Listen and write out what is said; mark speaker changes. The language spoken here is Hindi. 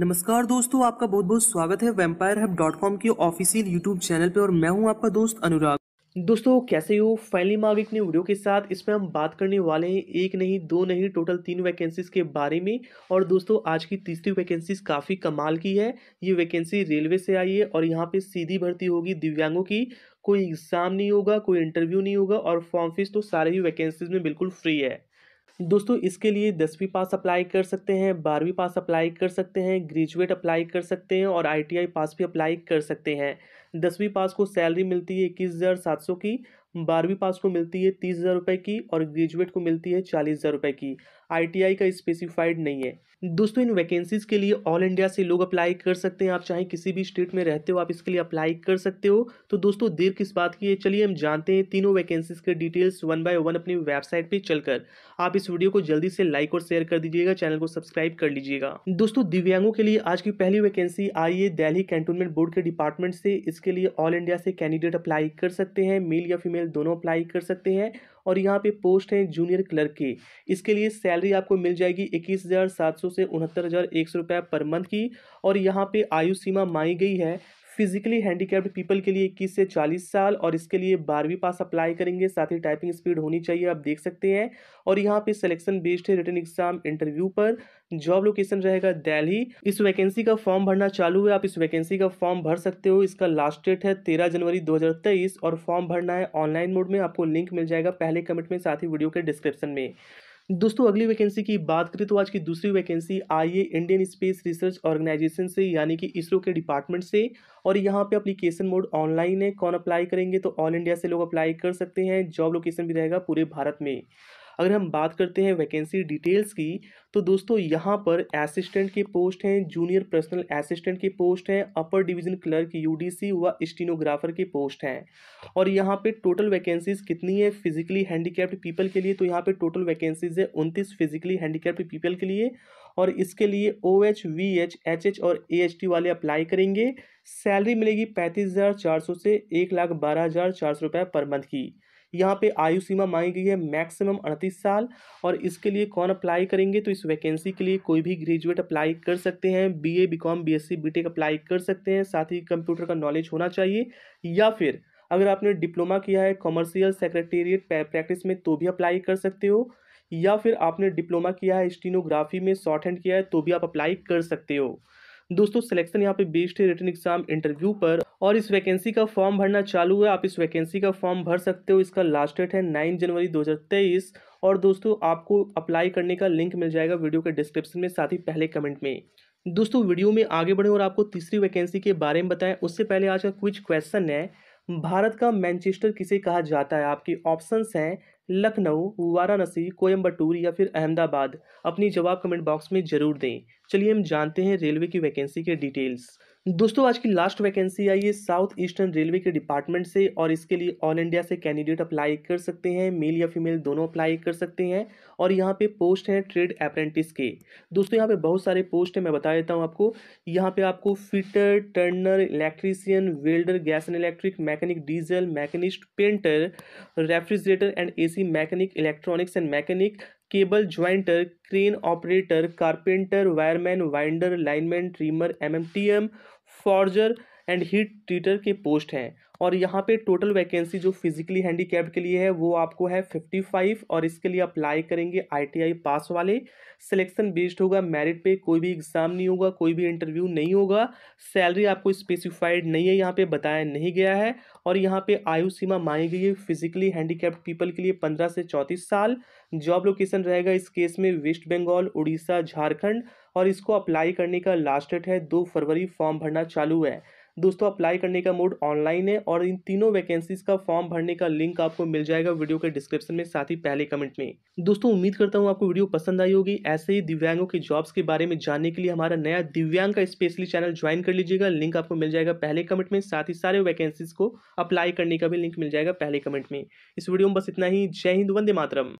Speaker 1: नमस्कार दोस्तों आपका बहुत बहुत स्वागत है वेम्पायर हब डॉट कॉम के ऑफिशियल यूट्यूब चैनल पे और मैं हूं आपका दोस्त अनुराग दोस्तों कैसे हो फाइनली मार्ग ने वीडियो के साथ इसमें हम बात करने वाले हैं एक नहीं दो नहीं टोटल तीन वैकेंसीज के बारे में और दोस्तों आज की तीसरी वैकेंसीज काफ़ी कमाल की है ये वैकेंसी रेलवे से आई है और यहाँ पे सीधी भर्ती होगी दिव्यांगों की कोई एग्ज़ाम नहीं होगा कोई इंटरव्यू नहीं होगा और फॉर्म फीस तो सारे ही वैकेंसीज में बिल्कुल फ्री है दोस्तों इसके लिए दसवीं पास अप्लाई कर सकते हैं बारहवीं पास अप्लाई कर सकते हैं ग्रेजुएट अप्लाई कर सकते हैं और आईटीआई पास भी अप्लाई कर सकते हैं दसवीं पास को सैलरी मिलती है इक्कीस हज़ार सात सौ की बारहवीं पास को मिलती है तीस हज़ार रुपये की और ग्रेजुएट को मिलती है चालीस हज़ार रुपये की आईटीआई का स्पेसिफाइड नहीं है दोस्तों इन वैकेंसीज़ के लिए ऑल इंडिया से लोग अप्लाई कर सकते हैं आप चाहे किसी भी स्टेट में रहते हो आप इसके लिए अप्लाई कर सकते हो तो दोस्तों देर किस बात की है चलिए हम जानते हैं तीनों वैकेंसीज़ के डिटेल्स वन बाय वन अपनी वेबसाइट पे चलकर आप इस वीडियो को जल्दी से लाइक और शेयर कर दीजिएगा चैनल को सब्सक्राइब कर लीजिएगा दोस्तों दिव्यांगों के लिए आज की पहली वैकेंसी आई है दिल्ली कैंटोनमेंट बोर्ड के डिपार्टमेंट से इसके लिए ऑल इंडिया से कैंडिडेट अप्लाई कर सकते हैं मेल या फीमेल दोनों अप्लाई कर सकते हैं और यहाँ पे पोस्ट है जूनियर क्लर्क की इसके लिए सैलरी आपको मिल जाएगी इक्कीस हज़ार सात सौ से उनहत्तर हज़ार एक सौ रुपये पर मंथ की और यहाँ पे आयु सीमा मांगी गई है फिजिकली हैंडीकैप्ड पीपल के लिए इक्कीस से चालीस साल और इसके लिए बारहवीं पास अप्लाई करेंगे साथ ही टाइपिंग स्पीड होनी चाहिए आप देख सकते हैं और यहाँ पे सिलेक्शन बेस्ड है रिटर्न एग्जाम इंटरव्यू पर जॉब लोकेशन रहेगा दिल्ली इस वैकेंसी का फॉर्म भरना चालू है आप इस वैकेंसी का फॉर्म भर सकते हो इसका लास्ट डेट है तेरह जनवरी दो और फॉर्म भरना है ऑनलाइन मोड में आपको लिंक मिल जाएगा पहले कमेंट में साथ ही वीडियो के डिस्क्रिप्शन में दोस्तों अगली वैकेंसी की बात करें तो आज की दूसरी वैकेंसी आई है इंडियन स्पेस रिसर्च ऑर्गेनाइजेशन से यानी कि इसरो के डिपार्टमेंट से और यहाँ पे अप्लीकेशन मोड ऑनलाइन है कौन अप्लाई करेंगे तो ऑल इंडिया से लोग अप्लाई कर सकते हैं जॉब लोकेशन भी रहेगा पूरे भारत में अगर हम बात करते हैं वैकेंसी डिटेल्स की तो दोस्तों यहाँ पर असिस्टेंट के पोस्ट हैं जूनियर पर्सनल असिस्टेंट के पोस्ट हैं अपर डिवीजन क्लर्क यूडीसी व स्टीनोग्राफर के पोस्ट हैं और यहाँ पे टोटल वैकेंसीज कितनी है फिजिकली हैंडीकैप्ड पीपल के लिए तो यहाँ पे टोटल वैकेंसीज है उनतीस फिजिकली हैंडीकैप्ड पीपल के लिए और इसके लिए O H V H H H और ए एच टी वाले अप्लाई करेंगे सैलरी मिलेगी पैंतीस हज़ार चार सौ से एक लाख बारह हज़ार चार सौ रुपये पर मंथ की यहाँ पे आयु सीमा मांगी गई है मैक्सिमम अड़तीस साल और इसके लिए कौन अप्लाई करेंगे तो इस वैकेंसी के लिए कोई भी ग्रेजुएट अप्लाई कर सकते हैं B A B com B S C B tech apply कर सकते हैं साथ ही कंप्यूटर का नॉलेज होना चाहिए या फिर अगर आपने डिप्लोमा किया है कॉमर्शियल सेक्रेटेरिएट प्रैक्टिस में तो भी अप्लाई कर सकते हो या फिर आपने डिप्लोमा किया है स्टीनोग्राफी में शॉर्ट हैंड किया है तो भी आप अप्लाई कर सकते हो दोस्तों सिलेक्शन यहाँ पे बेस्ट है रिटर्न एग्जाम इंटरव्यू पर और इस वैकेंसी का फॉर्म भरना चालू है आप इस वैकेंसी का फॉर्म भर सकते हो इसका लास्ट डेट है नाइन जनवरी दो और दोस्तों आपको अप्लाई करने का लिंक मिल जाएगा वीडियो के डिस्क्रिप्शन में साथ ही पहले कमेंट में दोस्तों वीडियो में आगे बढ़ें और आपको तीसरी वैकेंसी के बारे में बताएं उससे पहले आज का कुछ क्वेश्चन है भारत का मैनचेस्टर किसे कहा जाता है आपकी ऑप्शंस हैं लखनऊ वाराणसी कोयम्बटूर या फिर अहमदाबाद अपनी जवाब कमेंट बॉक्स में जरूर दें चलिए हम जानते हैं रेलवे की वैकेंसी के डिटेल्स दोस्तों आज की लास्ट वैकेंसी आई है साउथ ईस्टर्न रेलवे के डिपार्टमेंट से और इसके लिए ऑल इंडिया से कैंडिडेट अप्लाई कर सकते हैं मेल या फीमेल दोनों अप्लाई कर सकते हैं और यहाँ पे पोस्ट हैं ट्रेड अप्रेंटिस के दोस्तों यहाँ पे बहुत सारे पोस्ट हैं मैं बता देता हूँ आपको यहाँ पे आपको fitter turner electrician welder gas and electric mechanic diesel machinist painter refrigerator and A mechanic electronics and mechanic cable jointer crane operator carpenter wireman winder lineman trimmer M M T M forger and heat treater के पोस्ट हैं और यहाँ पे टोटल वैकेंसी जो फिजिकली हैंडीकैप के लिए है वो आपको है फिफ्टी फाइव और इसके लिए अप्लाई करेंगे आईटीआई पास वाले सिलेक्शन बेस्ड होगा मेरिट पे कोई भी एग्ज़ाम नहीं होगा कोई भी इंटरव्यू नहीं होगा सैलरी आपको स्पेसिफाइड नहीं है यहाँ पे बताया नहीं गया है और यहाँ पे आयु सीमा मांगी गई है फिजिकली हैंडीकैप्ड पीपल के लिए पंद्रह से चौंतीस साल जॉब लोकेशन रहेगा इस केस में वेस्ट बंगाल उड़ीसा झारखंड और इसको अप्लाई करने का लास्ट डेट है दो फरवरी फॉर्म भरना चालू है दोस्तों अप्लाई करने का मोड ऑनलाइन है और इन तीनों वैकेंसीज का फॉर्म भरने का लिंक आपको मिल जाएगा वीडियो के डिस्क्रिप्शन में साथ ही पहले कमेंट में दोस्तों उम्मीद करता हूँ आपको वीडियो पसंद आई होगी ऐसे ही दिव्यांगों के जॉब्स के बारे में जानने के लिए हमारा नया दिव्यांग का स्पेशली चैनल ज्वाइन कर लीजिएगा लिंक आपको मिल जाएगा पहले कमेंट में साथ ही सारे वैकेंसीज को अप्लाई करने का भी लिंक मिल जाएगा पहले कमेंट में इस वीडियो में बस इतना ही जय हिंद वंदे मातरम